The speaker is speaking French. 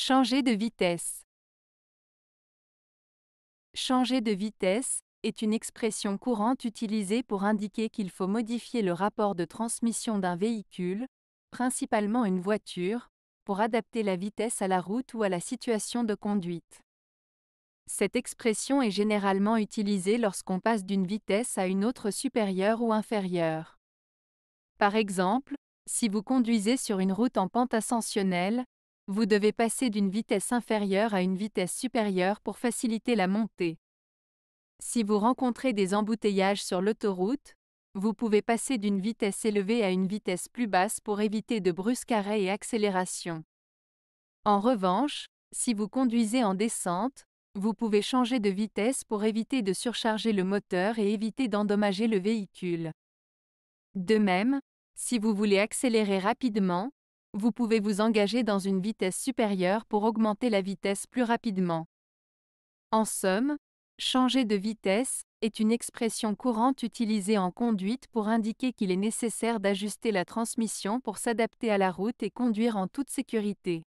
Changer de vitesse. Changer de vitesse est une expression courante utilisée pour indiquer qu'il faut modifier le rapport de transmission d'un véhicule, principalement une voiture, pour adapter la vitesse à la route ou à la situation de conduite. Cette expression est généralement utilisée lorsqu'on passe d'une vitesse à une autre supérieure ou inférieure. Par exemple, si vous conduisez sur une route en pente ascensionnelle, vous devez passer d'une vitesse inférieure à une vitesse supérieure pour faciliter la montée. Si vous rencontrez des embouteillages sur l'autoroute, vous pouvez passer d'une vitesse élevée à une vitesse plus basse pour éviter de brusques arrêts et accélérations. En revanche, si vous conduisez en descente, vous pouvez changer de vitesse pour éviter de surcharger le moteur et éviter d'endommager le véhicule. De même, si vous voulez accélérer rapidement, vous pouvez vous engager dans une vitesse supérieure pour augmenter la vitesse plus rapidement. En somme, changer de vitesse est une expression courante utilisée en conduite pour indiquer qu'il est nécessaire d'ajuster la transmission pour s'adapter à la route et conduire en toute sécurité.